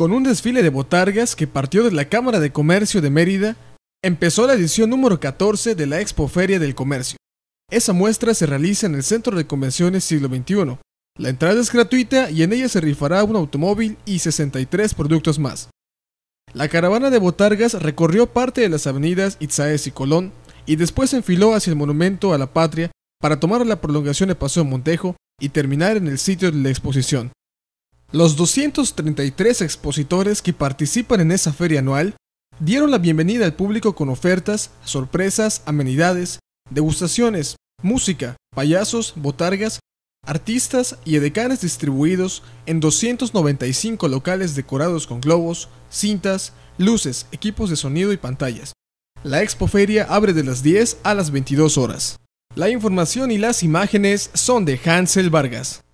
con un desfile de botargas que partió de la Cámara de Comercio de Mérida, empezó la edición número 14 de la Expoferia del Comercio. Esa muestra se realiza en el Centro de Convenciones Siglo XXI. La entrada es gratuita y en ella se rifará un automóvil y 63 productos más. La caravana de botargas recorrió parte de las avenidas Itzaes y Colón y después se enfiló hacia el Monumento a la Patria para tomar la prolongación de Paseo Montejo y terminar en el sitio de la exposición, los 233 expositores que participan en esa feria anual dieron la bienvenida al público con ofertas, sorpresas, amenidades, degustaciones, música, payasos, botargas, artistas y edecanes distribuidos en 295 locales decorados con globos, cintas, luces, equipos de sonido y pantallas. La expoferia abre de las 10 a las 22 horas. La información y las imágenes son de Hansel Vargas.